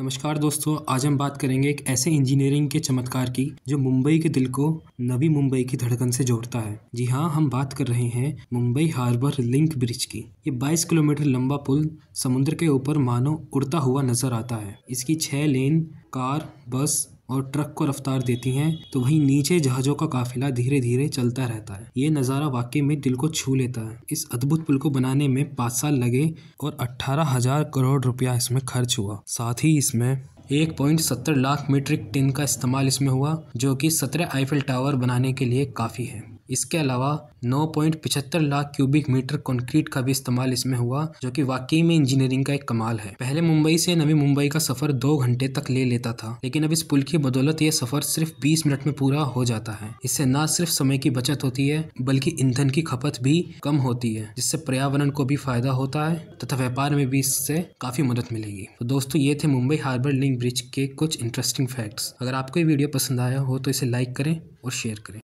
नमस्कार दोस्तों आज हम बात करेंगे एक ऐसे इंजीनियरिंग के चमत्कार की जो मुंबई के दिल को नवी मुंबई की धड़कन से जोड़ता है जी हाँ हम बात कर रहे हैं मुंबई हार्बर लिंक ब्रिज की ये 22 किलोमीटर लंबा पुल समुद्र के ऊपर मानो उड़ता हुआ नजर आता है इसकी छह लेन कार बस और ट्रक को रफ्तार देती हैं तो वहीं नीचे जहाज़ों का काफिला धीरे धीरे चलता रहता है ये नज़ारा वाकई में दिल को छू लेता है इस अद्भुत पुल को बनाने में पाँच साल लगे और अट्ठारह हजार करोड़ रुपया इसमें खर्च हुआ साथ ही इसमें एक पॉइंट सत्तर लाख मीट्रिक टन का इस्तेमाल इसमें हुआ जो कि सत्रह आईफिल टावर बनाने के लिए काफ़ी है इसके अलावा नौ पॉइंट पिछहत्तर लाख क्यूबिक मीटर कंक्रीट का भी इस्तेमाल इसमें हुआ जो कि वाकई में इंजीनियरिंग का एक कमाल है पहले मुंबई से नवी मुंबई का सफर दो घंटे तक ले लेता था लेकिन अब इस पुल की बदौलत यह सफर सिर्फ बीस मिनट में पूरा हो जाता है इससे न सिर्फ समय की बचत होती है बल्कि ईंधन की खपत भी कम होती है जिससे पर्यावरण को भी फायदा होता है तथा व्यापार में भी इससे काफी मदद मिलेगी तो दोस्तों ये थे मुंबई हार्बर लिंक ब्रिज के कुछ इंटरेस्टिंग फैक्ट्स अगर आपको ये वीडियो पसंद आया हो तो इसे लाइक करें और शेयर करें